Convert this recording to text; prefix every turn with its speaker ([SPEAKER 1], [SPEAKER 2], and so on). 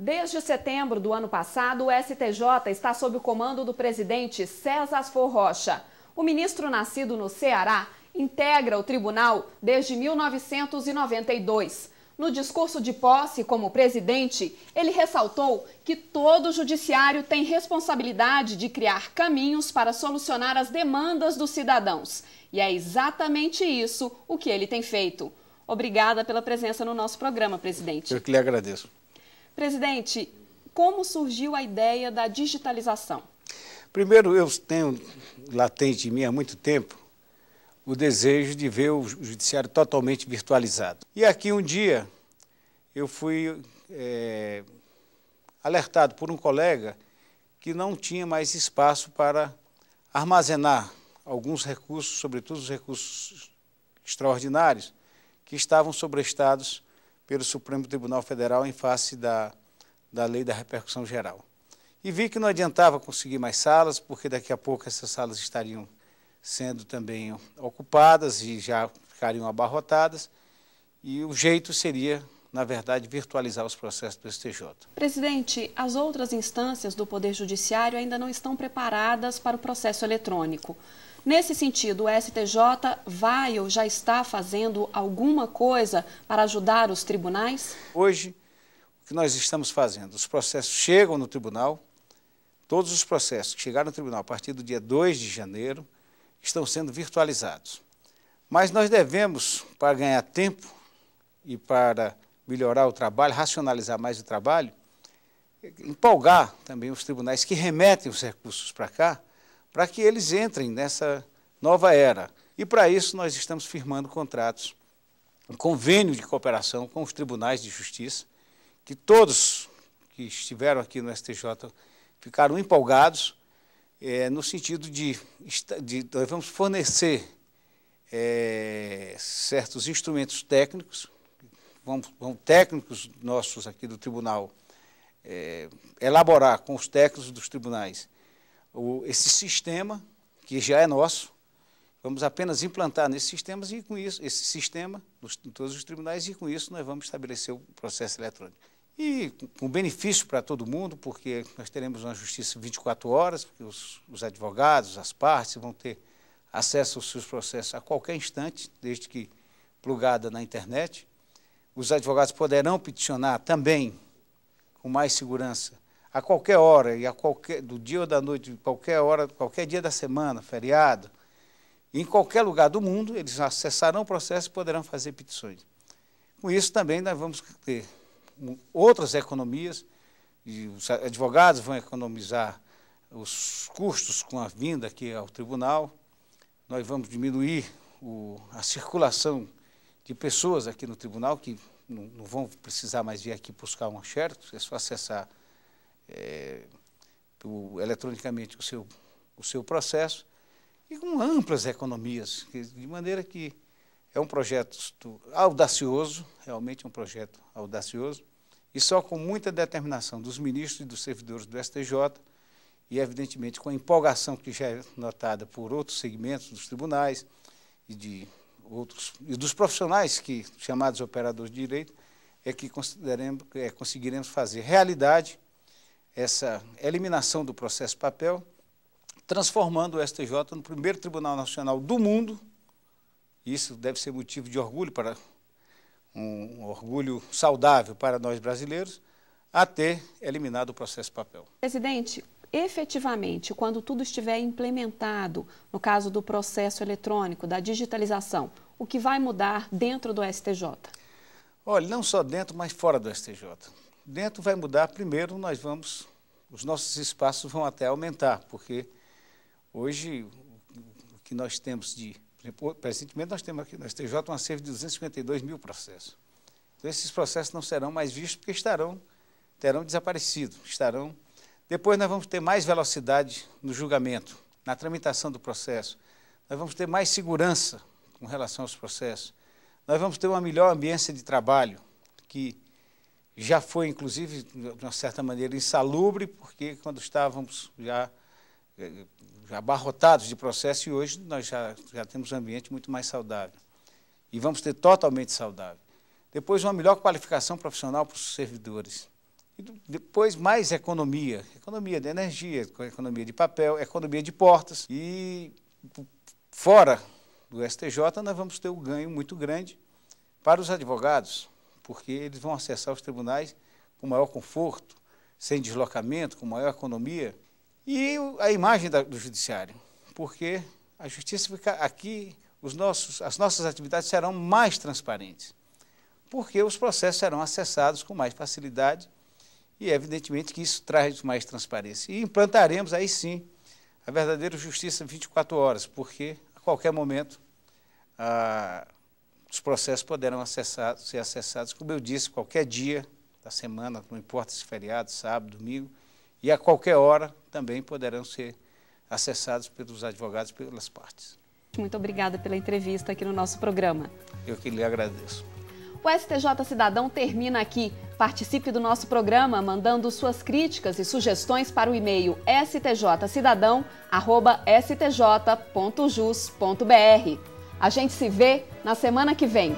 [SPEAKER 1] Desde setembro do ano passado, o STJ está sob o comando do presidente César Forrocha. O ministro nascido no Ceará integra o tribunal desde 1992. No discurso de posse como presidente, ele ressaltou que todo o judiciário tem responsabilidade de criar caminhos para solucionar as demandas dos cidadãos. E é exatamente isso o que ele tem feito. Obrigada pela presença no nosso programa, presidente.
[SPEAKER 2] Eu que lhe agradeço.
[SPEAKER 1] Presidente, como surgiu a ideia da digitalização?
[SPEAKER 2] Primeiro, eu tenho latente em mim há muito tempo o desejo de ver o judiciário totalmente virtualizado. E aqui um dia eu fui é, alertado por um colega que não tinha mais espaço para armazenar alguns recursos, sobretudo os recursos extraordinários, que estavam sobrestados pelo Supremo Tribunal Federal em face da, da lei da repercussão geral. E vi que não adiantava conseguir mais salas, porque daqui a pouco essas salas estariam sendo também ocupadas e já ficariam abarrotadas, e o jeito seria na verdade, virtualizar os processos do STJ.
[SPEAKER 1] Presidente, as outras instâncias do Poder Judiciário ainda não estão preparadas para o processo eletrônico. Nesse sentido, o STJ vai ou já está fazendo alguma coisa para ajudar os tribunais?
[SPEAKER 2] Hoje, o que nós estamos fazendo? Os processos chegam no tribunal, todos os processos que chegaram no tribunal a partir do dia 2 de janeiro estão sendo virtualizados. Mas nós devemos, para ganhar tempo e para melhorar o trabalho, racionalizar mais o trabalho, empolgar também os tribunais que remetem os recursos para cá, para que eles entrem nessa nova era. E para isso nós estamos firmando contratos, um convênio de cooperação com os tribunais de justiça, que todos que estiveram aqui no STJ ficaram empolgados, é, no sentido de, de, nós vamos fornecer é, certos instrumentos técnicos vão, vão técnicos nossos aqui do tribunal é, elaborar com os técnicos dos tribunais o, esse sistema que já é nosso. Vamos apenas implantar nesses sistemas e com isso, esse sistema nos, em todos os tribunais e com isso nós vamos estabelecer o processo eletrônico. E com benefício para todo mundo, porque nós teremos uma justiça 24 horas, porque os, os advogados, as partes vão ter acesso aos seus processos a qualquer instante, desde que plugada na internet os advogados poderão peticionar também, com mais segurança, a qualquer hora, e a qualquer, do dia ou da noite, qualquer hora, qualquer dia da semana, feriado, em qualquer lugar do mundo, eles acessarão o processo e poderão fazer petições. Com isso também nós vamos ter outras economias, e os advogados vão economizar os custos com a vinda aqui ao tribunal, nós vamos diminuir o, a circulação de pessoas aqui no tribunal que não, não vão precisar mais vir aqui buscar um acerto, é só acessar é, o, eletronicamente o seu, o seu processo, e com amplas economias, de maneira que é um projeto audacioso, realmente é um projeto audacioso, e só com muita determinação dos ministros e dos servidores do STJ, e evidentemente com a empolgação que já é notada por outros segmentos dos tribunais e de outros, e dos profissionais que chamados operadores de direito, é que consideremos, é, conseguiremos fazer realidade essa eliminação do processo papel, transformando o STJ no primeiro Tribunal Nacional do mundo. Isso deve ser motivo de orgulho para um orgulho saudável para nós brasileiros a ter eliminado o processo papel.
[SPEAKER 1] Presidente, efetivamente, quando tudo estiver implementado, no caso do processo eletrônico, da digitalização, o que vai mudar dentro do STJ?
[SPEAKER 2] Olha, não só dentro, mas fora do STJ. Dentro vai mudar, primeiro, nós vamos, os nossos espaços vão até aumentar, porque hoje o que nós temos de, presentemente nós temos aqui no STJ uma cerca de 252 mil processos. Então esses processos não serão mais vistos porque estarão, terão desaparecido, estarão depois nós vamos ter mais velocidade no julgamento, na tramitação do processo. Nós vamos ter mais segurança com relação aos processos. Nós vamos ter uma melhor ambiência de trabalho, que já foi, inclusive, de uma certa maneira, insalubre, porque quando estávamos já, já abarrotados de processo, e hoje nós já, já temos um ambiente muito mais saudável. E vamos ter totalmente saudável. Depois, uma melhor qualificação profissional para os servidores. E depois mais economia, economia de energia, economia de papel, economia de portas. E fora do STJ nós vamos ter um ganho muito grande para os advogados, porque eles vão acessar os tribunais com maior conforto, sem deslocamento, com maior economia. E a imagem da, do judiciário, porque a justiça fica aqui, os nossos, as nossas atividades serão mais transparentes, porque os processos serão acessados com mais facilidade e, evidentemente, que isso traz mais transparência. E implantaremos aí sim a verdadeira justiça 24 horas, porque a qualquer momento ah, os processos poderão acessar, ser acessados, como eu disse, qualquer dia da semana, não importa se feriado, sábado, domingo, e a qualquer hora também poderão ser acessados pelos advogados, pelas partes.
[SPEAKER 1] Muito obrigada pela entrevista aqui no nosso programa.
[SPEAKER 2] Eu que lhe agradeço.
[SPEAKER 1] O STJ Cidadão termina aqui. Participe do nosso programa mandando suas críticas e sugestões para o e-mail stjcidadão.stj.jus.br. A gente se vê na semana que vem.